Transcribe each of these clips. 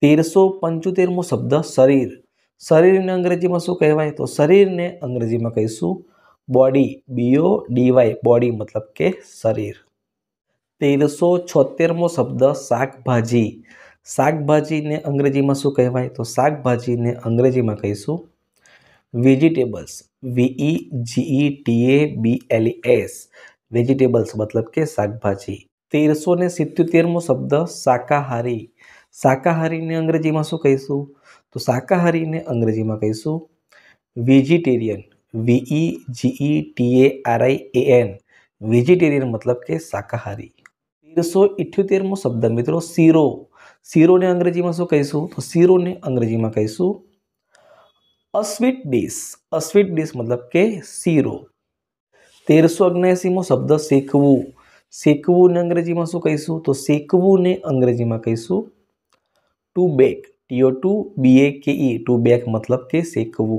તેરસો પંચોતેરમો શબ્દ શરીર શરીરને અંગ્રેજીમાં શું કહેવાય તો શરીરને અંગ્રેજીમાં કહીશું બોડી બીઓ ડીવાય બોડી મતલબ કે શરીર તેરસો છોતેરમો શબ્દ શાકભાજી શાકભાજીને અંગ્રેજીમાં શું કહેવાય તો શાકભાજીને અંગ્રેજીમાં કહીશું vegetables V E G E A B L S vegetables મતલબ કે શાકભાજી તેરસો ને સિત્યોતેરમો શબ્દ શાકાહારી શાકાહારીને અંગ્રેજીમાં શું કહીશું તો શાકાહારીને અંગ્રેજીમાં કહીશું vegetarian V E G E T A R I A N vegetarian મતલબ કે શાકાહારી તેરસો ઇઠ્યોતેરમો શબ્દ મિત્રો શીરો શીરોને અંગ્રેજીમાં શું કહીશું તો શીરોને અંગ્રેજીમાં કહીશું અસ્વીટ ડીશ અસ્વીટ ડીશ મતલબ કે શીરો તેરસો અગ્નેસીમો શબ્દ શેકવું શેકવું ને અંગ્રેજીમાં શું કહીશું તો શેકવું ને અંગ્રેજીમાં કહીશું to bake T e, to B A K E to back मतलब के सेकव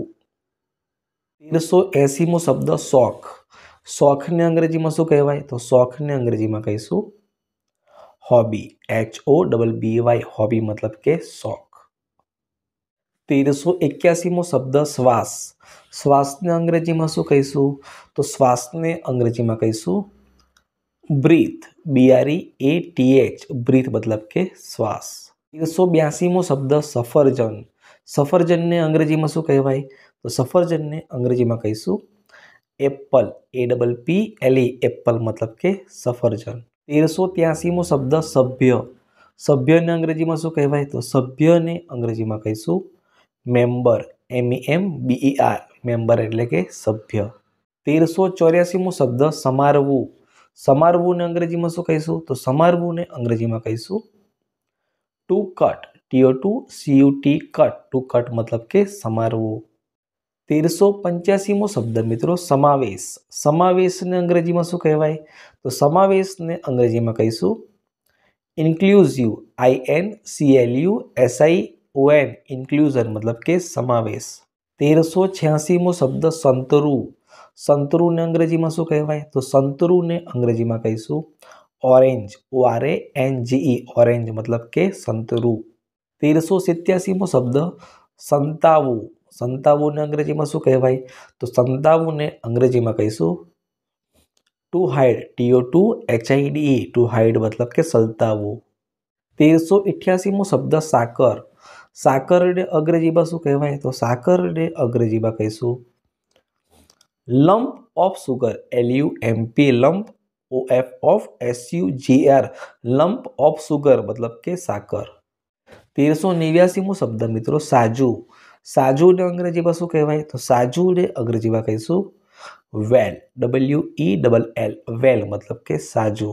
तेरसो एसी मो शब्द शॉख शॉख ने अंग्रेजी में शू कहवा तो शॉख ने अंग्रेजी में कही hobby H O double B Y hobby मतलब के शॉख तेरसो एक्यासी मो शब्द श्वास श्वास ने अंग्रेजी में शू कही तो श्वास ने अंग्रेजी में कही breath B R E A T H breath मतलब के श्वास તેરસો બ્યાસીમો શબ્દ સફરજન સફરજનને અંગ્રેજીમાં શું કહેવાય તો સફરજનને અંગ્રેજીમાં કહીશું apple A double P L E apple મતલબ કે સફરજન તેરસો ત્યાસીમો શબ્દ સભ્ય સભ્યને અંગ્રેજીમાં શું કહેવાય તો સભ્યને અંગ્રેજીમાં કહીશું member M M B E R member એટલે કે સભ્ય તેરસો ચોર્યાસીમો શબ્દ સમારવું સમારવું સમારવુંને અંગ્રેજીમાં શું કહીશું તો સમારવું સમારવુંને અંગ્રેજીમાં કહીશું to cut T O to C U T cut to cut મતલબ કે સમારવું તેરસો પંચ્યાસીમો શબ્દ મિત્રો સમાવેશ સમાવેશને અંગ્રેજીમાં શું કહેવાય તો સમાવેશને અંગ્રેજીમાં કહીશું inclusive I N C C L U S I O N inclusion મતલબ કે સમાવેશ તેરસો છ્યાસીમો શબ્દ સંતરુ સંતરુને અંગ્રેજીમાં શું કહેવાય તો સંતરુને અંગ્રેજીમાં કહીશું orange O R A N G E orange મતલબ કે સંતરું તેરસો સિત્યાસીમો શબ્દ સંતાવુ સંતાવુને અંગ્રેજીમાં શું કહેવાય તો સંતાવુને અંગ્રેજીમાં કહીશું to hide T O to H I D E to hide મતલબ કે સંતાવુ તેરસો ઇઠ્યાસીમો શબ્દ સાકર સાકરને અંગ્રેજીમાં શું કહેવાય તો સાકરને અંગ્રેજીમાં કહીશું lump of sugar L U M P M lump O F of S U J lump of sugar મતલબ કે સાકર તેરસો નેવ્યાસીમો શબ્દ મિત્રો સાજુ સાજુને અંગ્રેજીમાં શું કહેવાય તો સાજુને અંગ્રેજીમાં કહીશું well W E double L well મતલબ કે સાજુ